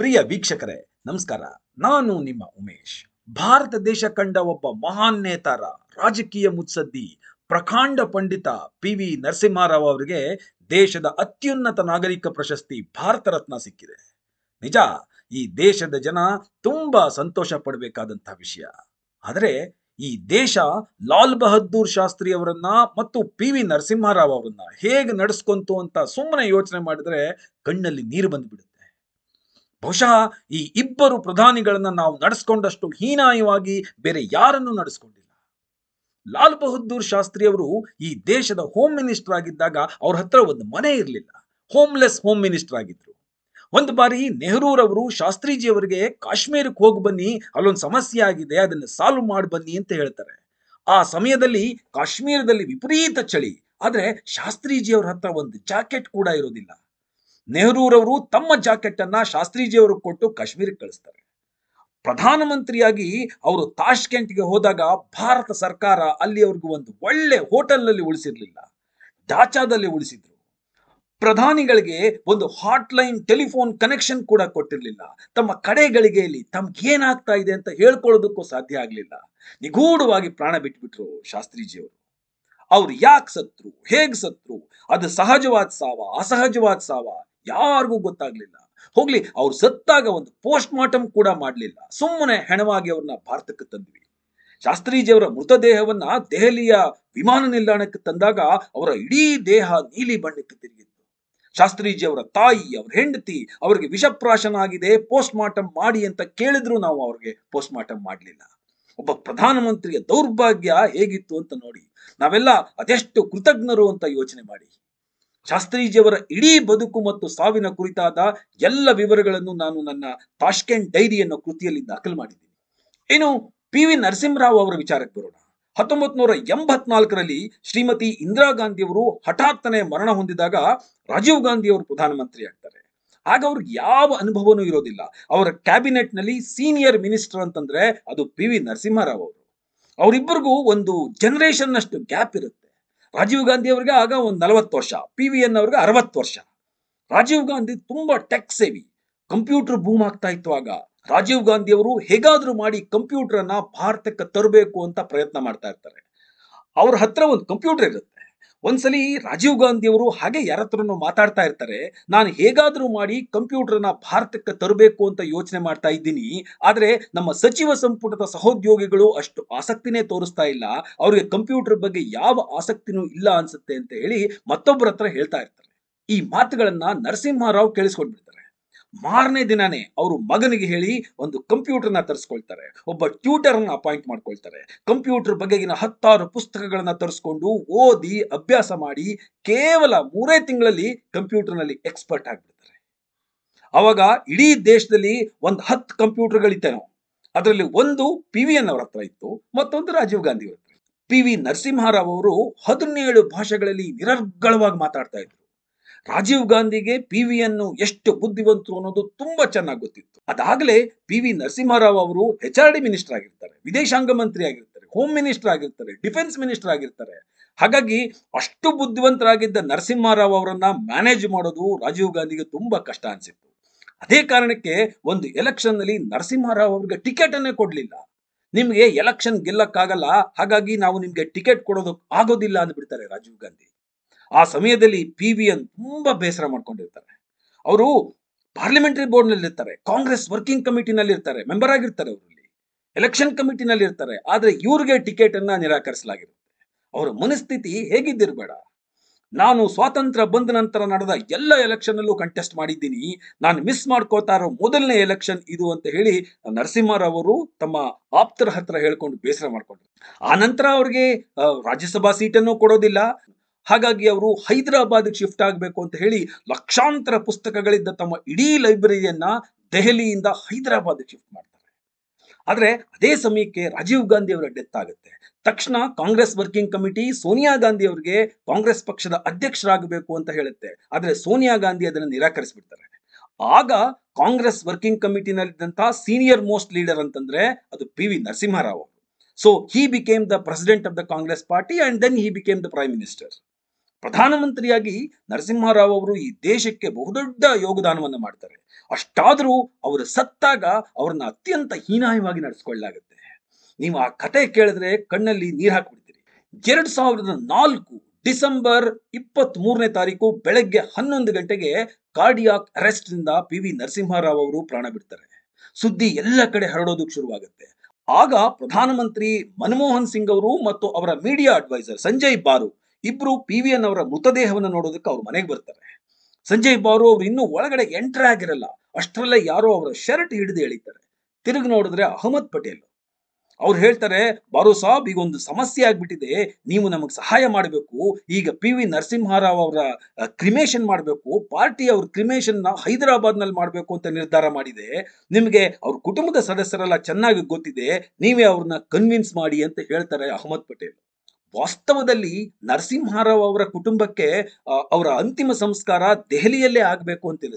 ಪ್ರಿಯ ವೀಕ್ಷಕರೇ ನಮಸ್ಕಾರ ನಾನು ನಿಮ್ಮ ಉಮೇಶ್ ಭಾರತ ದೇಶ ಕಂಡ ಒಬ್ಬ ಮಹಾನ್ ನೇತಾರ ರಾಜಕೀಯ ಮುತ್ಸದ್ದಿ ಪ್ರಕಾಂಡ ಪಂಡಿತ ಪಿ ವಿ ನರಸಿಂಹರಾವ್ ಅವರಿಗೆ ದೇಶದ ಅತ್ಯುನ್ನತ ನಾಗರಿಕ ಪ್ರಶಸ್ತಿ ಭಾರತ ರತ್ನ ಸಿಕ್ಕಿದೆ ನಿಜ ಈ ದೇಶದ ಜನ ತುಂಬಾ ಸಂತೋಷ ಪಡಬೇಕಾದಂತಹ ವಿಷಯ ಆದರೆ ಈ ದೇಶ ಲಾಲ್ ಬಹದ್ದೂರ್ ಶಾಸ್ತ್ರಿ ಅವರನ್ನ ಮತ್ತು ಪಿ ವಿ ನರಸಿಂಹರಾವ್ ಅವರನ್ನ ಹೇಗೆ ನಡೆಸ್ಕೊಂತು ಅಂತ ಸುಮ್ಮನೆ ಯೋಚನೆ ಮಾಡಿದ್ರೆ ಕಣ್ಣಲ್ಲಿ ನೀರು ಬಂದ್ಬಿಡುತ್ತೆ ಬಹುಶಃ ಈ ಇಬ್ಬರು ಪ್ರಧಾನಿಗಳನ್ನು ನಾವು ನಡೆಸ್ಕೊಂಡಷ್ಟು ಹೀನಾಯವಾಗಿ ಬೇರೆ ಯಾರನ್ನು ನಡೆಸ್ಕೊಂಡಿಲ್ಲ ಲಾಲ್ ಬಹದ್ದೂರ್ ಶಾಸ್ತ್ರಿಯವರು ಈ ದೇಶದ ಹೋಮ್ ಮಿನಿಸ್ಟರ್ ಆಗಿದ್ದಾಗ ಅವ್ರ ಹತ್ರ ಒಂದು ಮನೆ ಇರಲಿಲ್ಲ ಹೋಮ್ಲೆಸ್ ಹೋಮ್ ಮಿನಿಸ್ಟರ್ ಆಗಿದ್ರು ಒಂದು ಬಾರಿ ನೆಹರೂರವರು ಅವರಿಗೆ ಕಾಶ್ಮೀರಕ್ಕೆ ಹೋಗಿ ಬನ್ನಿ ಅಲ್ಲೊಂದು ಸಮಸ್ಯೆ ಆಗಿದೆ ಅದನ್ನು ಸಾಲ್ವ್ ಮಾಡಿ ಬನ್ನಿ ಅಂತ ಹೇಳ್ತಾರೆ ಆ ಸಮಯದಲ್ಲಿ ಕಾಶ್ಮೀರದಲ್ಲಿ ವಿಪರೀತ ಚಳಿ ಆದರೆ ಶಾಸ್ತ್ರೀಜಿಯವ್ರ ಹತ್ರ ಒಂದು ಜಾಕೆಟ್ ಕೂಡ ಇರೋದಿಲ್ಲ ನೆಹರೂರವರು ತಮ್ಮ ಜಾಕೆಟ್ ಅನ್ನ ಶಾಸ್ತ್ರೀಜಿಯವರು ಕೊಟ್ಟು ಕಾಶ್ಮೀರಕ್ಕೆ ಕಳಿಸ್ತಾರೆ ಪ್ರಧಾನಮಂತ್ರಿಯಾಗಿ ಅವರು ತಾಷ್ಕೆಂಟ್ಗೆ ಹೋದಾಗ ಭಾರತ ಸರ್ಕಾರ ಅಲ್ಲಿ ಅವ್ರಿಗೂ ಒಂದು ಒಳ್ಳೆ ಹೋಟೆಲ್ನಲ್ಲಿ ಉಳಿಸಿರ್ಲಿಲ್ಲ ಡಾಚಾದಲ್ಲಿ ಉಳಿಸಿದ್ರು ಪ್ರಧಾನಿಗಳಿಗೆ ಒಂದು ಹಾಟ್ ಲೈನ್ ಟೆಲಿಫೋನ್ ಕನೆಕ್ಷನ್ ಕೂಡ ಕೊಟ್ಟಿರಲಿಲ್ಲ ತಮ್ಮ ಕಡೆಗಳಿಗೆಯಲ್ಲಿ ತಮ್ಗೇನಾಗ್ತಾ ಇದೆ ಅಂತ ಹೇಳ್ಕೊಳ್ಳೋದಕ್ಕೂ ಸಾಧ್ಯ ಆಗಲಿಲ್ಲ ನಿಗೂಢವಾಗಿ ಪ್ರಾಣ ಬಿಟ್ಬಿಟ್ರು ಶಾಸ್ತ್ರೀಜಿಯವರು ಅವ್ರು ಯಾಕೆ ಸತ್ರು ಹೇಗ್ ಸತ್ರು ಅದು ಸಹಜವಾದ ಸಾವ ಅಸಹಜವಾದ ಸಾವ ಯಾರಿಗೂ ಗೊತ್ತಾಗ್ಲಿಲ್ಲ ಹೋಗ್ಲಿ ಅವ್ರು ಸತ್ತಾಗ ಒಂದು ಪೋಸ್ಟ್ ಮಾರ್ಟಮ್ ಕೂಡ ಮಾಡಲಿಲ್ಲ ಸುಮ್ಮನೆ ಹೆಣವಾಗಿ ಅವ್ರನ್ನ ಭಾರತಕ್ಕೆ ತಂದ್ವಿ ಶಾಸ್ತ್ರೀಜಿಯವರ ಮೃತದೇಹವನ್ನ ದೆಹಲಿಯ ವಿಮಾನ ನಿಲ್ದಾಣಕ್ಕೆ ತಂದಾಗ ಅವರ ಇಡೀ ದೇಹ ನೀಲಿ ಬಣ್ಣಕ್ಕೆ ತಿರುಗಿತ್ತು ಶಾಸ್ತ್ರೀಜಿಯವರ ತಾಯಿ ಅವ್ರ ಹೆಂಡತಿ ಅವರಿಗೆ ಆಗಿದೆ ಪೋಸ್ಟ್ ಮಾರ್ಟಮ್ ಮಾಡಿ ಅಂತ ಕೇಳಿದ್ರು ನಾವು ಅವ್ರಿಗೆ ಪೋಸ್ಟ್ ಮಾರ್ಟಮ್ ಮಾಡಲಿಲ್ಲ ಒಬ್ಬ ಪ್ರಧಾನಮಂತ್ರಿಯ ದೌರ್ಭಾಗ್ಯ ಹೇಗಿತ್ತು ಅಂತ ನೋಡಿ ನಾವೆಲ್ಲ ಅದೆಷ್ಟು ಕೃತಜ್ಞರು ಅಂತ ಯೋಚನೆ ಮಾಡಿ ಶಾಸ್ತ್ರೀಜಿಯವರ ಇಡೀ ಬದುಕು ಮತ್ತು ಸಾವಿನ ಕುರಿತಾದ ಎಲ್ಲ ವಿವರಗಳನ್ನು ನಾನು ನನ್ನ ತಾಷ್ಕೆನ್ ಡೈರಿ ಅನ್ನೋ ಕೃತಿಯಲ್ಲಿ ದಾಖಲು ಮಾಡಿದ್ದೀನಿ ಇನ್ನು ಪಿ ವಿ ನರಸಿಂಹರಾವ್ ಅವರ ವಿಚಾರಕ್ಕೆ ಬರೋಣ ಹತ್ತೊಂಬತ್ ನೂರ ಎಂಬತ್ನಾಲ್ಕರಲ್ಲಿ ಶ್ರೀಮತಿ ಇಂದಿರಾ ಗಾಂಧಿ ಅವರು ಹಠಾತ್ತನೆ ಮರಣ ಹೊಂದಿದಾಗ ರಾಜೀವ್ ಗಾಂಧಿ ಅವರು ಪ್ರಧಾನಮಂತ್ರಿ ಆಗ್ತಾರೆ ಆಗ ಅವ್ರಿಗೆ ಯಾವ ಅನುಭವನೂ ಇರೋದಿಲ್ಲ ಅವರ ಕ್ಯಾಬಿನೆಟ್ ನಲ್ಲಿ ಸೀನಿಯರ್ ಮಿನಿಸ್ಟರ್ ಅಂತಂದ್ರೆ ಅದು ಪಿ ವಿ ನರಸಿಂಹರಾವ್ ಅವರು ಅವರಿಬ್ಬರಿಗೂ ಒಂದು ಜನರೇಷನ್ ಅಷ್ಟು ಗ್ಯಾಪ್ ಇರುತ್ತೆ ರಾಜೀವ್ ಗಾಂಧಿ ಅವ್ರಿಗೆ ಆಗ ಒಂದು ನಲವತ್ತು ವರ್ಷ ಪಿ ವಿ ಎನ್ ಅವ್ರಿಗೆ ಅರವತ್ತು ವರ್ಷ ರಾಜೀವ್ ಗಾಂಧಿ ತುಂಬಾ ಟೆಕ್ ಸೇವಿ ಕಂಪ್ಯೂಟರ್ ಬೂಮ್ ಆಗ್ತಾ ಇತ್ತು ಆಗ ರಾಜೀವ್ ಗಾಂಧಿ ಅವರು ಹೇಗಾದ್ರೂ ಮಾಡಿ ಕಂಪ್ಯೂಟರ್ ಅನ್ನ ಭಾರತಕ್ಕೆ ತರಬೇಕು ಅಂತ ಪ್ರಯತ್ನ ಮಾಡ್ತಾ ಇರ್ತಾರೆ ಅವ್ರ ಹತ್ರ ಒಂದು ಕಂಪ್ಯೂಟರ್ ಇರುತ್ತೆ ಒಂದ್ಸಲಿ ರಾಜೀವ್ ಗಾಂಧಿ ಅವರು ಹಾಗೆ ಯಾರತ್ರನೂ ಮಾತಾಡ್ತಾ ಇರ್ತಾರೆ ನಾನು ಹೇಗಾದ್ರೂ ಮಾಡಿ ಕಂಪ್ಯೂಟರ್ನ ಭಾರತಕ್ಕೆ ತರಬೇಕು ಅಂತ ಯೋಚನೆ ಮಾಡ್ತಾ ಇದ್ದೀನಿ ಆದ್ರೆ ನಮ್ಮ ಸಚಿವ ಸಂಪುಟದ ಸಹೋದ್ಯೋಗಿಗಳು ಅಷ್ಟು ಆಸಕ್ತಿನೇ ತೋರಿಸ್ತಾ ಇಲ್ಲ ಅವರಿಗೆ ಕಂಪ್ಯೂಟರ್ ಬಗ್ಗೆ ಯಾವ ಆಸಕ್ತಿನೂ ಇಲ್ಲ ಅನ್ಸುತ್ತೆ ಅಂತ ಹೇಳಿ ಮತ್ತೊಬ್ಬರ ಹತ್ರ ಹೇಳ್ತಾ ಇರ್ತಾರೆ ಈ ಮಾತುಗಳನ್ನ ನರಸಿಂಹರಾವ್ ಕೇಳಿಸ್ಕೊಂಡ್ಬಿಡ್ತಾರೆ ಮಾರನೇ ದಿನನೇ ಅವರು ಮಗನಿಗೆ ಹೇಳಿ ಒಂದು ಕಂಪ್ಯೂಟರ್ನ ತರಿಸ್ಕೊಳ್ತಾರೆ ಒಬ್ಬ ಟ್ಯೂಟರ್ನ ಅಪಾಯಿಂಟ್ ಮಾಡ್ಕೊಳ್ತಾರೆ ಕಂಪ್ಯೂಟರ್ ಬಗೆಗಿನ ಹತ್ತಾರು ಪುಸ್ತಕಗಳನ್ನ ತರಿಸ್ಕೊಂಡು ಓದಿ ಅಭ್ಯಾಸ ಮಾಡಿ ಕೇವಲ ಮೂರೇ ತಿಂಗಳಲ್ಲಿ ಕಂಪ್ಯೂಟರ್ನಲ್ಲಿ ಎಕ್ಸ್ಪರ್ಟ್ ಆಗ್ಬಿಡ್ತಾರೆ ಅವಾಗ ಇಡೀ ದೇಶದಲ್ಲಿ ಒಂದು ಹತ್ತು ಕಂಪ್ಯೂಟರ್ಗಳಿತ್ತೇನೋ ಅದರಲ್ಲಿ ಒಂದು ಪಿ ವಿ ಎನ್ ಅವರ ಹತ್ರ ಇತ್ತು ಮತ್ತೊಂದು ರಾಜೀವ್ ಗಾಂಧಿ ಅವ್ರ ಪಿ ವಿ ನರಸಿಂಹರಾವ್ ಅವರು ಹದಿನೇಳು ಭಾಷೆಗಳಲ್ಲಿ ನಿರರ್ಗಳವಾಗಿ ಮಾತಾಡ್ತಾ ಇದ್ರು ರಾಜೀವ್ ಗಾಂಧಿಗೆ ಪಿ ವಿಯನ್ನು ಎಷ್ಟು ಬುದ್ಧಿವಂತರು ಅನ್ನೋದು ತುಂಬಾ ಚೆನ್ನಾಗಿ ಗೊತ್ತಿತ್ತು ಅದಾಗಲೇ ಪಿ ವಿ ನರಸಿಂಹರಾವ್ ಅವರು ಎಚ್ ಆರ್ ಡಿ ಮಿನಿಸ್ಟರ್ ಆಗಿರ್ತಾರೆ ವಿದೇಶಾಂಗ ಮಂತ್ರಿ ಆಗಿರ್ತಾರೆ ಹೋಮ್ ಮಿನಿಸ್ಟರ್ ಆಗಿರ್ತಾರೆ ಡಿಫೆನ್ಸ್ ಮಿನಿಸ್ಟರ್ ಆಗಿರ್ತಾರೆ ಹಾಗಾಗಿ ಅಷ್ಟು ಬುದ್ಧಿವಂತರಾಗಿದ್ದ ನರಸಿಂಹರಾವ್ ಅವರನ್ನ ಮ್ಯಾನೇಜ್ ಮಾಡೋದು ರಾಜೀವ್ ಗಾಂಧಿಗೆ ತುಂಬಾ ಕಷ್ಟ ಅನಿಸಿತ್ತು ಅದೇ ಕಾರಣಕ್ಕೆ ಒಂದು ಎಲೆಕ್ಷನ್ ನಲ್ಲಿ ನರಸಿಂಹರಾವ್ ಅವರಿಗೆ ಟಿಕೆಟ್ ಅನ್ನೇ ಕೊಡ್ಲಿಲ್ಲ ನಿಮ್ಗೆ ಎಲೆಕ್ಷನ್ ಗೆಲ್ಲಕ್ಕಾಗಲ್ಲ ಹಾಗಾಗಿ ನಾವು ನಿಮ್ಗೆ ಟಿಕೆಟ್ ಕೊಡೋದಕ್ಕೆ ಆಗೋದಿಲ್ಲ ಅಂದ್ಬಿಡ್ತಾರೆ ರಾಜೀವ್ ಗಾಂಧಿ ಆ ಸಮಯದಲ್ಲಿ ಪಿ ವಿ ಎನ್ ತುಂಬಾ ಬೇಸರ ಮಾಡ್ಕೊಂಡಿರ್ತಾರೆ ಅವರು ಪಾರ್ಲಿಮೆಂಟರಿ ಬೋರ್ಡ್ ನಲ್ಲಿ ಇರ್ತಾರೆ ಕಾಂಗ್ರೆಸ್ ವರ್ಕಿಂಗ್ ಕಮಿಟಿನಲ್ಲಿ ಇರ್ತಾರೆ ಮೆಂಬರ್ ಆಗಿರ್ತಾರೆ ಅವರಲ್ಲಿ ಎಲೆಕ್ಷನ್ ಕಮಿಟಿನಲ್ಲಿ ಇರ್ತಾರೆ ಆದ್ರೆ ಇವ್ರಿಗೆ ಟಿಕೆಟ್ ಅನ್ನ ನಿರಾಕರಿಸಲಾಗಿರುತ್ತೆ ಅವರ ಮನಸ್ಥಿತಿ ಹೇಗಿದ್ದಿರಬೇಡ ನಾನು ಸ್ವಾತಂತ್ರ್ಯ ಬಂದ ನಂತರ ನಡೆದ ಎಲ್ಲ ಎಲೆಕ್ಷನ್ ಅಲ್ಲೂ ಕಂಟೆಸ್ಟ್ ಮಾಡಿದ್ದೀನಿ ನಾನು ಮಿಸ್ ಮಾಡ್ಕೋತಾ ಇರೋ ಮೊದಲನೇ ಎಲೆಕ್ಷನ್ ಇದು ಅಂತ ಹೇಳಿ ನರಸಿಂಹರವರು ತಮ್ಮ ಆಪ್ತರ ಹತ್ರ ಹೇಳ್ಕೊಂಡು ಬೇಸರ ಮಾಡ್ಕೊಂಡ್ರು ಆ ನಂತರ ಅವ್ರಿಗೆ ರಾಜ್ಯಸಭಾ ಸೀಟನ್ನು ಕೊಡೋದಿಲ್ಲ ಹಾಗಾಗಿ ಅವರು ಹೈದರಾಬಾದ್ಗೆ ಶಿಫ್ಟ್ ಆಗಬೇಕು ಅಂತ ಹೇಳಿ ಲಕ್ಷಾಂತರ ಪುಸ್ತಕಗಳಿದ್ದ ತಮ್ಮ ಇಡೀ ಲೈಬ್ರರಿಯನ್ನ ದೆಹಲಿಯಿಂದ ಹೈದರಾಬಾದ್ಗೆ ಶಿಫ್ಟ್ ಮಾಡ್ತಾರೆ ಆದರೆ ಅದೇ ಸಮಯಕ್ಕೆ ರಾಜೀವ್ ಗಾಂಧಿ ಅವರ ಡೆತ್ ಆಗುತ್ತೆ ತಕ್ಷಣ ಕಾಂಗ್ರೆಸ್ ವರ್ಕಿಂಗ್ ಕಮಿಟಿ ಸೋನಿಯಾ ಗಾಂಧಿ ಅವರಿಗೆ ಕಾಂಗ್ರೆಸ್ ಪಕ್ಷದ ಅಧ್ಯಕ್ಷರಾಗಬೇಕು ಅಂತ ಹೇಳುತ್ತೆ ಆದರೆ ಸೋನಿಯಾ ಗಾಂಧಿ ಅದನ್ನು ನಿರಾಕರಿಸಿಬಿಡ್ತಾರೆ ಆಗ ಕಾಂಗ್ರೆಸ್ ವರ್ಕಿಂಗ್ ಕಮಿಟಿನಲ್ಲಿದ್ದಂಥ ಸೀನಿಯರ್ ಮೋಸ್ಟ್ ಲೀಡರ್ ಅಂತಂದ್ರೆ ಅದು ಪಿ ವಿ ನರಸಿಂಹರಾವ್ ಅವರು so he became the president of the Congress party and then he became the prime minister ಪ್ರಧಾನಮಂತ್ರಿಯಾಗಿ ನರಸಿಂಹರಾವ್ ಅವರು ಈ ದೇಶಕ್ಕೆ ಬಹುದೊಡ್ಡ ಯೋಗದಾನವನ್ನು ಮಾಡ್ತಾರೆ ಅಷ್ಟಾದರೂ ಅವರು ಸತ್ತಾಗ ಅವ್ರನ್ನ ಅತ್ಯಂತ ಹೀನಾಯವಾಗಿ ನಡೆಸ್ಕೊಳ್ಳಲಾಗುತ್ತೆ ನೀವು ಆ ಕತೆ ಕೇಳಿದ್ರೆ ಕಣ್ಣಲ್ಲಿ ನೀರು ಹಾಕ್ಬಿಡ್ತೀರಿ ಎರಡ್ ಸಾವಿರದ ನಾಲ್ಕು ಡಿಸೆಂಬರ್ ಇಪ್ಪತ್ತ್ ಮೂರನೇ ತಾರೀಕು ಬೆಳಗ್ಗೆ ಹನ್ನೊಂದು ಗಂಟೆಗೆ ಕಾರ್ಡಿಯಾಕ್ ಅರೆಸ್ಟ್ ನಿಂದ ಪಿ ವಿ ನರಸಿಂಹರಾವ್ ಅವರು ಪ್ರಾಣ ಬಿಡ್ತಾರೆ ಸುದ್ದಿ ಎಲ್ಲ ಕಡೆ ಹರಡೋದಕ್ಕೆ ಶುರುವಾಗುತ್ತೆ ಆಗ ಪ್ರಧಾನಮಂತ್ರಿ ಮನಮೋಹನ್ ಸಿಂಗ್ ಅವರು ಮತ್ತು ಅವರ ಮೀಡಿಯಾ ಅಡ್ವೈಸರ್ ಸಂಜಯ್ ಬಾರು ಇಬ್ರು ಪಿ ವಿ ಎನ್ ಅವರ ಮೃತದೇಹವನ್ನು ನೋಡೋದಕ್ಕೆ ಅವ್ರ ಮನೆಗೆ ಬರ್ತಾರೆ ಸಂಜಯ್ ಬಾರು ಅವ್ರು ಇನ್ನೂ ಒಳಗಡೆ ಎಂಟರ್ ಆಗಿರಲ್ಲ ಅಷ್ಟರಲ್ಲೇ ಯಾರೋ ಅವರ ಶರ್ಟ್ ಹಿಡಿದು ಎಳಿತಾರೆ ತಿರುಗಿ ನೋಡಿದ್ರೆ ಅಹಮದ್ ಪಟೇಲ್ ಅವ್ರು ಹೇಳ್ತಾರೆ ಬಾರು ಸಾಬ್ ಈಗ ಒಂದು ಸಮಸ್ಯೆ ಆಗ್ಬಿಟ್ಟಿದೆ ನೀವು ನಮಗೆ ಸಹಾಯ ಮಾಡಬೇಕು ಈಗ ಪಿ ವಿ ನರಸಿಂಹರಾವ್ ಅವರ ಕ್ರಿಮೇಷನ್ ಮಾಡಬೇಕು ಪಾರ್ಟಿ ಅವ್ರ ಕ್ರಿಮೇಷನ್ ನ ಹೈದರಾಬಾದ್ ಮಾಡಬೇಕು ಅಂತ ನಿರ್ಧಾರ ಮಾಡಿದೆ ನಿಮಗೆ ಅವ್ರ ಕುಟುಂಬದ ಸದಸ್ಯರೆಲ್ಲ ಚೆನ್ನಾಗಿ ಗೊತ್ತಿದೆ ನೀವೇ ಅವ್ರನ್ನ ಕನ್ವಿನ್ಸ್ ಮಾಡಿ ಅಂತ ಹೇಳ್ತಾರೆ ಅಹಮದ್ ಪಟೇಲ್ ವಾಸ್ತವದಲ್ಲಿ ನರಸಿಂಹರಾವ್ ಅವರ ಕುಟುಂಬಕ್ಕೆ ಅವರ ಅಂತಿಮ ಸಂಸ್ಕಾರ ದೆಹಲಿಯಲ್ಲೇ ಆಗಬೇಕು ಅಂತ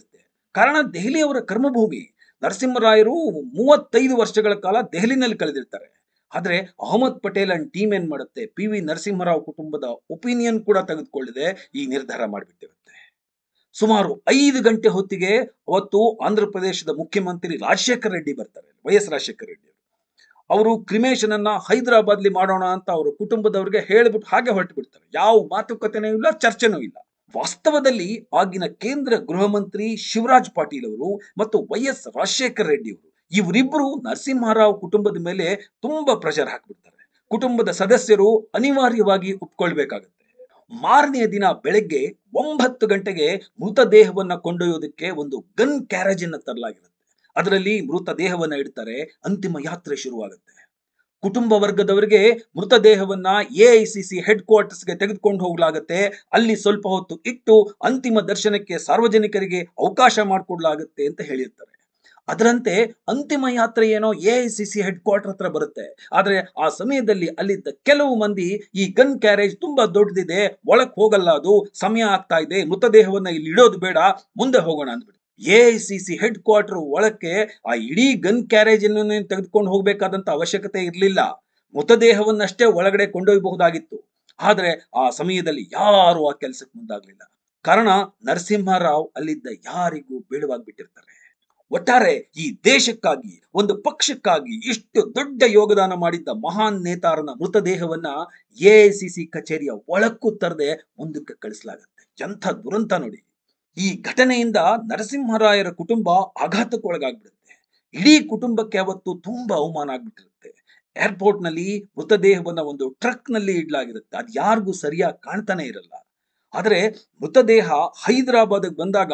ಕಾರಣ ದೆಹಲಿ ಅವರ ಕರ್ಮಭೂಮಿ ನರಸಿಂಹರಾಯರು ಮೂವತ್ತೈದು ವರ್ಷಗಳ ಕಾಲ ದೆಹಲಿನಲ್ಲಿ ಕಳೆದಿರ್ತಾರೆ ಆದರೆ ಅಹಮದ್ ಪಟೇಲ್ ಅಂಡ್ ಟೀಮ್ ಏನ್ ಮಾಡುತ್ತೆ ಪಿ ವಿ ನರಸಿಂಹರಾವ್ ಕುಟುಂಬದ ಒಪಿನಿಯನ್ ಕೂಡ ತೆಗೆದುಕೊಳ್ಳದೆ ಈ ನಿರ್ಧಾರ ಮಾಡಿಬಿಟ್ಟಿರುತ್ತೆ ಸುಮಾರು ಐದು ಗಂಟೆ ಹೊತ್ತಿಗೆ ಅವತ್ತು ಆಂಧ್ರ ಪ್ರದೇಶದ ಮುಖ್ಯಮಂತ್ರಿ ರಾಜಶೇಖರ್ ರೆಡ್ಡಿ ಬರ್ತಾರೆ ವೈ ಎಸ್ ರಾಜಶೇಖರ್ ರೆಡ್ಡಿ ಅವರು ಕ್ರಿಮೇಷನ್ ಅನ್ನ ಹೈದರಾಬಾದ್ಲಿ ಮಾಡೋಣ ಅಂತ ಅವರು ಕುಟುಂಬದವರಿಗೆ ಹೇಳಿಬಿಟ್ಟು ಹಾಗೆ ಹೊರಟು ಬಿಡ್ತಾರೆ ಯಾವ ಮಾತುಕತೆನೂ ಇಲ್ಲ ಚರ್ಚೆನೂ ಇಲ್ಲ ವಾಸ್ತವದಲ್ಲಿ ಆಗಿನ ಕೇಂದ್ರ ಗೃಹ ಮಂತ್ರಿ ಶಿವರಾಜ್ ಪಾಟೀಲ್ ಅವರು ಮತ್ತು ವೈ ಎಸ್ ರಾಜಶೇಖರ್ ರೆಡ್ಡಿ ಅವರು ಇವರಿಬ್ಬರು ನರಸಿಂಹರಾವ್ ಕುಟುಂಬದ ಮೇಲೆ ತುಂಬಾ ಪ್ರೆಷರ್ ಹಾಕ್ಬಿಡ್ತಾರೆ ಕುಟುಂಬದ ಸದಸ್ಯರು ಅನಿವಾರ್ಯವಾಗಿ ಒಪ್ಕೊಳ್ಬೇಕಾಗುತ್ತೆ ಮಾರನೆಯ ದಿನ ಬೆಳಗ್ಗೆ ಒಂಬತ್ತು ಗಂಟೆಗೆ ಮೃತದೇಹವನ್ನು ಕೊಂಡೊಯ್ಯೋದಕ್ಕೆ ಒಂದು ಗನ್ ಕ್ಯಾರೇಜ್ ಅನ್ನು ತರಲಾಗಿರುತ್ತೆ ಅದರಲ್ಲಿ ಮೃತದೇಹವನ್ನ ಇಡ್ತಾರೆ ಅಂತಿಮ ಯಾತ್ರೆ ಶುರುವಾಗುತ್ತೆ ಕುಟುಂಬ ವರ್ಗದವರಿಗೆ ಮೃತದೇಹವನ್ನ A I C C head ಕ್ವಾರ್ಟರ್ಸ್ಗೆ ತೆಗೆದುಕೊಂಡು ಹೋಗ್ಲಾಗತ್ತೆ ಅಲ್ಲಿ ಸ್ವಲ್ಪ ಹೊತ್ತು ಇಟ್ಟು ಅಂತಿಮ ದರ್ಶನಕ್ಕೆ ಸಾರ್ವಜನಿಕರಿಗೆ ಅವಕಾಶ ಮಾಡಿಕೊಡ್ಲಾಗತ್ತೆ ಅಂತ ಹೇಳಿರ್ತಾರೆ ಅದರಂತೆ ಅಂತಿಮ ಯಾತ್ರೆ ಏನೋ A I C C head quarter ಹತ್ರ ಬರುತ್ತೆ ಆದ್ರೆ ಆ ಸಮಯದಲ್ಲಿ ಅಲ್ಲಿದ್ದ ಕೆಲವು ಮಂದಿ ಈ ಗನ್ ಕ್ಯಾರೇಜ್ ತುಂಬಾ ದೊಡ್ಡದಿದೆ ಒಳಕ್ ಹೋಗಲ್ಲ ಅದು ಸಮಯ ಆಗ್ತಾ ಇದೆ ಮೃತದೇಹವನ್ನ ಇಲ್ಲಿ ಇಡೋದು ಬೇಡ ಮುಂದೆ ಹೋಗೋಣ ಅಂದ್ಬಿಟ್ಟು A I C C head quarter ಒಳಕ್ಕೆ ಆ ಇಡೀ ಗನ್ ಕ್ಯಾರೇಜ್ ಅನ್ನು ತೆಗೆದುಕೊಂಡು ಹೋಗಬೇಕಾದಂತ ಅವಶ್ಯಕತೆ ಇರಲಿಲ್ಲ ಮೃತದೇಹವನ್ನಷ್ಟೇ ಒಳಗಡೆ ಕೊಂಡೊಯ್ಯಬಹುದಾಗಿತ್ತು ಆದರೆ ಆ ಸಮಯದಲ್ಲಿ ಯಾರು ಆ ಕೆಲಸಕ್ಕೆ ಮುಂದಾಗಲಿಲ್ಲ ಕಾರಣ ನರಸಿಂಹರಾವ್ ಅಲ್ಲಿದ್ದ ಯಾರಿಗೂ ಬೀಳುವಾಗ್ಬಿಟ್ಟಿರ್ತಾರೆ ಒಟ್ಟಾರೆ ಈ ದೇಶಕ್ಕಾಗಿ ಒಂದು ಪಕ್ಷಕ್ಕಾಗಿ ಇಷ್ಟು ದೊಡ್ಡ ಯೋಗದಾನ ಮಾಡಿದ್ದ ಮಹಾನ್ ನೇತಾರನ ಮೃತದೇಹವನ್ನ ಎ ಐ ಸಿ ಸಿ ಕಚೇರಿಯ ಒಳಕ್ಕೂ ತರದೆ ಮುಂದಕ್ಕೆ ಕಳಿಸಲಾಗುತ್ತೆ ಎಂಥ ದುರಂತ ನೋಡಿ ಈ ಘಟನೆಯಿಂದ ನರಸಿಂಹರಾಯರ ಕುಟುಂಬ ಆಘಾತಕ್ಕೊಳಗಾಗ್ಬಿಡುತ್ತೆ ಇಡೀ ಕುಟುಂಬಕ್ಕೆ ಅವತ್ತು ತುಂಬಾ ಅವಮಾನ ಆಗ್ಬಿಟ್ಟಿರುತ್ತೆ ಏರ್ಪೋರ್ಟ್ ನಲ್ಲಿ ಮೃತದೇಹವನ್ನ ಒಂದು ಟ್ರಕ್ ನಲ್ಲಿ ಇಡ್ಲಾಗಿರುತ್ತೆ ಅದು ಯಾರಿಗೂ ಸರಿಯಾಗಿ ಕಾಣ್ತಾನೆ ಇರಲ್ಲ ಆದರೆ ಮೃತದೇಹ ಹೈದರಾಬಾದ್ಗೆ ಬಂದಾಗ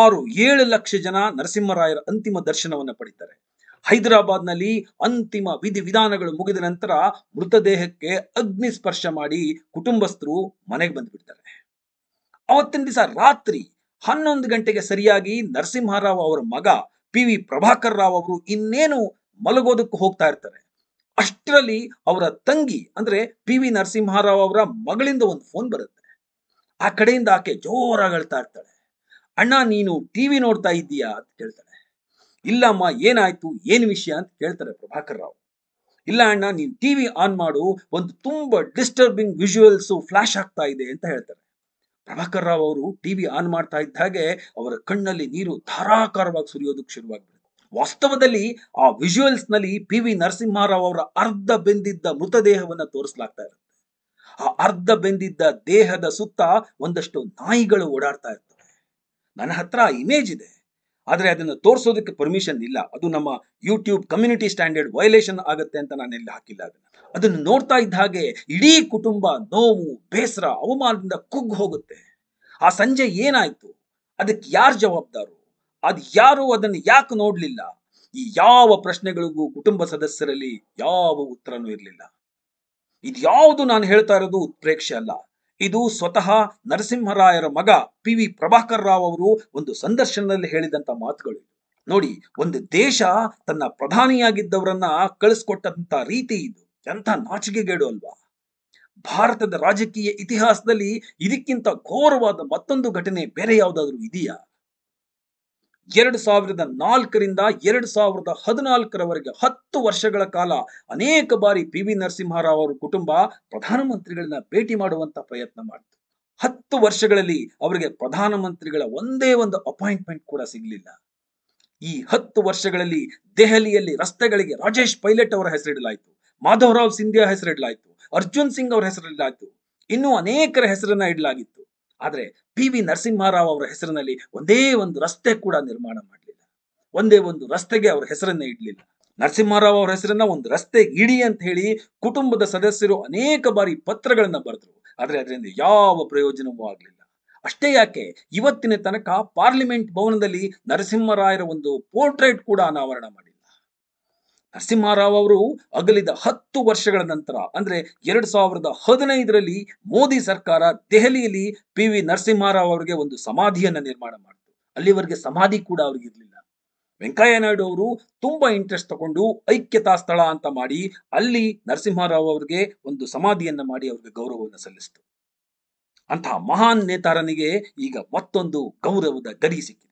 ಆರು ಏಳು ಲಕ್ಷ ಜನ ನರಸಿಂಹರಾಯರ ಅಂತಿಮ ದರ್ಶನವನ್ನು ಪಡಿತಾರೆ ಹೈದರಾಬಾದ್ನಲ್ಲಿ ಅಂತಿಮ ವಿಧಿ ವಿಧಾನಗಳು ಮುಗಿದ ನಂತರ ಮೃತದೇಹಕ್ಕೆ ಅಗ್ನಿ ಸ್ಪರ್ಶ ಮಾಡಿ ಕುಟುಂಬಸ್ಥರು ಮನೆಗೆ ಬಿಡ್ತಾರೆ ಅವತ್ತಿನ ದಿವಸ ರಾತ್ರಿ ಹನ್ನೊಂದು ಗಂಟೆಗೆ ಸರಿಯಾಗಿ ನರಸಿಂಹರಾವ್ ಅವರ ಮಗ ಪಿ ವಿ ಪ್ರಭಾಕರ್ ರಾವ್ ಅವರು ಇನ್ನೇನು ಮಲಗೋದಕ್ಕೆ ಹೋಗ್ತಾ ಇರ್ತಾರೆ ಅಷ್ಟರಲ್ಲಿ ಅವರ ತಂಗಿ ಅಂದ್ರೆ ಪಿ ವಿ ನರಸಿಂಹರಾವ್ ಅವರ ಮಗಳಿಂದ ಒಂದು ಫೋನ್ ಬರುತ್ತೆ ಆ ಕಡೆಯಿಂದ ಆಕೆ ಜೋರಾಗಿ ಹೇಳ್ತಾ ಇರ್ತಾಳೆ ಅಣ್ಣ ನೀನು ಟಿವಿ ನೋಡ್ತಾ ಇದ್ದೀಯಾ ಅಂತ ಕೇಳ್ತಾಳೆ ಇಲ್ಲಮ್ಮ ಏನಾಯ್ತು ಏನು ವಿಷಯ ಅಂತ ಕೇಳ್ತಾರೆ ಪ್ರಭಾಕರ್ ರಾವ್ ಇಲ್ಲ ಅಣ್ಣ ಟಿ ಟಿವಿ ಆನ್ ಮಾಡು ಒಂದು ತುಂಬಾ ಡಿಸ್ಟರ್ಬಿಂಗ್ ವಿಜುವಲ್ಸ್ ಫ್ಲಾಶ್ ಆಗ್ತಾ ಇದೆ ಅಂತ ಹೇಳ್ತಾರೆ ಪ್ರಭಾಕರ್ ರಾವ್ ಅವರು ಟಿವಿ ಆನ್ ಮಾಡ್ತಾ ಇದ್ದಾಗೆ ಅವರ ಕಣ್ಣಲ್ಲಿ ನೀರು ಧಾರಾಕಾರವಾಗಿ ಸುರಿಯೋದಕ್ಕೆ ಶುರುವಾಗ್ಬಿಡುತ್ತೆ ವಾಸ್ತವದಲ್ಲಿ ಆ ವಿಜುವಲ್ಸ್ ನಲ್ಲಿ ಪಿ ವಿ ನರಸಿಂಹರಾವ್ ಅವರ ಅರ್ಧ ಬೆಂದಿದ್ದ ಮೃತದೇಹವನ್ನು ತೋರಿಸಲಾಗ್ತಾ ಇರುತ್ತೆ ಆ ಅರ್ಧ ಬೆಂದಿದ್ದ ದೇಹದ ಸುತ್ತ ಒಂದಷ್ಟು ನಾಯಿಗಳು ಓಡಾಡ್ತಾ ಇರ್ತವೆ ನನ್ನ ಹತ್ರ ಇಮೇಜ್ ಇದೆ ಆದರೆ ಅದನ್ನು ತೋರಿಸೋದಕ್ಕೆ ಪರ್ಮಿಷನ್ ಇಲ್ಲ ಅದು ನಮ್ಮ ಯೂಟ್ಯೂಬ್ ಕಮ್ಯುನಿಟಿ ಸ್ಟ್ಯಾಂಡರ್ಡ್ ವಯಲೇಷನ್ ಆಗುತ್ತೆ ಅಂತ ನಾನು ಎಲ್ಲಿ ಹಾಕಿಲ್ಲ ಅದನ್ನು ಅದನ್ನು ನೋಡ್ತಾ ಇದ್ದ ಹಾಗೆ ಇಡೀ ಕುಟುಂಬ ನೋವು ಬೇಸರ ಅವಮಾನದಿಂದ ಕುಗ್ಗು ಹೋಗುತ್ತೆ ಆ ಸಂಜೆ ಏನಾಯ್ತು ಅದಕ್ಕೆ ಯಾರು ಜವಾಬ್ದಾರು ಅದು ಯಾರು ಅದನ್ನು ಯಾಕೆ ನೋಡಲಿಲ್ಲ ಈ ಯಾವ ಪ್ರಶ್ನೆಗಳಿಗೂ ಕುಟುಂಬ ಸದಸ್ಯರಲ್ಲಿ ಯಾವ ಉತ್ತರನೂ ಇರಲಿಲ್ಲ ಯಾವುದು ನಾನು ಹೇಳ್ತಾ ಇರೋದು ಉತ್ಪ್ರೇಕ್ಷೆ ಅಲ್ಲ ಇದು ಸ್ವತಃ ನರಸಿಂಹರಾಯರ ಮಗ ಪಿ ವಿ ಪ್ರಭಾಕರ್ ರಾವ್ ಅವರು ಒಂದು ಸಂದರ್ಶನದಲ್ಲಿ ಹೇಳಿದಂತ ಮಾತುಗಳು ನೋಡಿ ಒಂದು ದೇಶ ತನ್ನ ಪ್ರಧಾನಿಯಾಗಿದ್ದವರನ್ನ ಕಳಿಸ್ಕೊಟ್ಟಂತ ರೀತಿ ಇದು ಎಂಥ ನಾಚಿಕೆಗೇಡು ಅಲ್ವಾ ಭಾರತದ ರಾಜಕೀಯ ಇತಿಹಾಸದಲ್ಲಿ ಇದಕ್ಕಿಂತ ಘೋರವಾದ ಮತ್ತೊಂದು ಘಟನೆ ಬೇರೆ ಯಾವುದಾದ್ರೂ ಇದೆಯಾ ಎರಡು ಸಾವಿರದ ನಾಲ್ಕರಿಂದ ಎರಡು ಸಾವಿರದ ಹದಿನಾಲ್ಕರವರೆಗೆ ಹತ್ತು ವರ್ಷಗಳ ಕಾಲ ಅನೇಕ ಬಾರಿ ಪಿ ವಿ ನರಸಿಂಹರಾವ್ ಅವರ ಕುಟುಂಬ ಪ್ರಧಾನಮಂತ್ರಿಗಳನ್ನ ಭೇಟಿ ಮಾಡುವಂತ ಪ್ರಯತ್ನ ಮಾಡಿತು ಹತ್ತು ವರ್ಷಗಳಲ್ಲಿ ಅವರಿಗೆ ಪ್ರಧಾನಮಂತ್ರಿಗಳ ಒಂದೇ ಒಂದು ಅಪಾಯಿಂಟ್ಮೆಂಟ್ ಕೂಡ ಸಿಗಲಿಲ್ಲ ಈ ಹತ್ತು ವರ್ಷಗಳಲ್ಲಿ ದೆಹಲಿಯಲ್ಲಿ ರಸ್ತೆಗಳಿಗೆ ರಾಜೇಶ್ ಪೈಲಟ್ ಅವರ ಹೆಸರಿಡಲಾಯಿತು ಮಾಧವರಾವ್ ಸಿಂಧಿಯಾ ಹೆಸರಿಡಲಾಯಿತು ಅರ್ಜುನ್ ಸಿಂಗ್ ಅವರ ಹೆಸರಿಡಲಾಯಿತು ಇನ್ನೂ ಅನೇಕರ ಹೆಸರನ್ನ ಇಡಲಾಗಿತ್ತು ಆದರೆ ಪಿ ವಿ ನರಸಿಂಹರಾವ್ ಅವರ ಹೆಸರಿನಲ್ಲಿ ಒಂದೇ ಒಂದು ರಸ್ತೆ ಕೂಡ ನಿರ್ಮಾಣ ಮಾಡಲಿಲ್ಲ ಒಂದೇ ಒಂದು ರಸ್ತೆಗೆ ಅವರ ಹೆಸರನ್ನೇ ಇಡಲಿಲ್ಲ ನರಸಿಂಹರಾವ್ ಅವರ ಹೆಸರನ್ನ ಒಂದು ರಸ್ತೆ ಇಡಿ ಅಂತ ಹೇಳಿ ಕುಟುಂಬದ ಸದಸ್ಯರು ಅನೇಕ ಬಾರಿ ಪತ್ರಗಳನ್ನ ಬರೆದ್ರು ಆದರೆ ಅದರಿಂದ ಯಾವ ಪ್ರಯೋಜನವೂ ಆಗಲಿಲ್ಲ ಅಷ್ಟೇ ಯಾಕೆ ಇವತ್ತಿನ ತನಕ ಪಾರ್ಲಿಮೆಂಟ್ ಭವನದಲ್ಲಿ ನರಸಿಂಹರಾಯರ ಒಂದು ಪೋರ್ಟ್ರೇಟ್ ಕೂಡ ಅನಾವರಣ ಮಾಡಿ ನರಸಿಂಹರಾವ್ ಅವರು ಅಗಲಿದ ಹತ್ತು ವರ್ಷಗಳ ನಂತರ ಅಂದ್ರೆ ಎರಡ್ ಸಾವಿರದ ಹದಿನೈದರಲ್ಲಿ ಮೋದಿ ಸರ್ಕಾರ ದೆಹಲಿಯಲ್ಲಿ ಪಿ ವಿ ನರಸಿಂಹರಾವ್ ಅವರಿಗೆ ಒಂದು ಸಮಾಧಿಯನ್ನ ನಿರ್ಮಾಣ ಮಾಡಿತು ಅಲ್ಲಿವರೆಗೆ ಸಮಾಧಿ ಕೂಡ ಅವ್ರಿಗೆ ಇರಲಿಲ್ಲ ವೆಂಕಯ್ಯ ನಾಯ್ಡು ಅವರು ತುಂಬಾ ಇಂಟ್ರೆಸ್ಟ್ ತಗೊಂಡು ಐಕ್ಯತಾ ಸ್ಥಳ ಅಂತ ಮಾಡಿ ಅಲ್ಲಿ ನರಸಿಂಹರಾವ್ ಅವರಿಗೆ ಒಂದು ಸಮಾಧಿಯನ್ನ ಮಾಡಿ ಅವ್ರಿಗೆ ಗೌರವವನ್ನು ಸಲ್ಲಿಸಿತು ಅಂತಹ ಮಹಾನ್ ನೇತಾರನಿಗೆ ಈಗ ಮತ್ತೊಂದು ಗೌರವದ ಗರಿ ಸಿಕ್ಕಿತು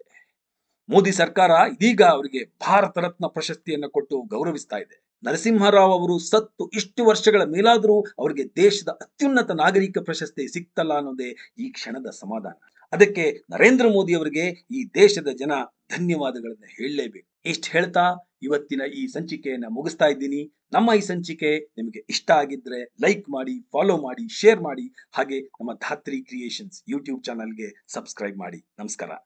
ಮೋದಿ ಸರ್ಕಾರ ಇದೀಗ ಅವರಿಗೆ ಭಾರತ ರತ್ನ ಪ್ರಶಸ್ತಿಯನ್ನು ಕೊಟ್ಟು ಗೌರವಿಸ್ತಾ ಇದೆ ನರಸಿಂಹರಾವ್ ಅವರು ಸತ್ತು ಇಷ್ಟು ವರ್ಷಗಳ ಮೇಲಾದರೂ ಅವರಿಗೆ ದೇಶದ ಅತ್ಯುನ್ನತ ನಾಗರಿಕ ಪ್ರಶಸ್ತಿ ಸಿಕ್ತಲ್ಲ ಅನ್ನೋದೇ ಈ ಕ್ಷಣದ ಸಮಾಧಾನ ಅದಕ್ಕೆ ನರೇಂದ್ರ ಮೋದಿ ಅವರಿಗೆ ಈ ದೇಶದ ಜನ ಧನ್ಯವಾದಗಳನ್ನು ಹೇಳಲೇಬೇಕು ಇಷ್ಟು ಹೇಳ್ತಾ ಇವತ್ತಿನ ಈ ಸಂಚಿಕೆಯನ್ನ ಮುಗಿಸ್ತಾ ಇದ್ದೀನಿ ನಮ್ಮ ಈ ಸಂಚಿಕೆ ನಿಮಗೆ ಇಷ್ಟ ಆಗಿದ್ರೆ ಲೈಕ್ ಮಾಡಿ ಫಾಲೋ ಮಾಡಿ ಶೇರ್ ಮಾಡಿ ಹಾಗೆ ನಮ್ಮ ಧಾತ್ರಿ ಕ್ರಿಯೇಷನ್ಸ್ ಯೂಟ್ಯೂಬ್ ಚಾನಲ್ಗೆ ಸಬ್ಸ್ಕ್ರೈಬ್ ಮಾಡಿ ನಮಸ್ಕಾರ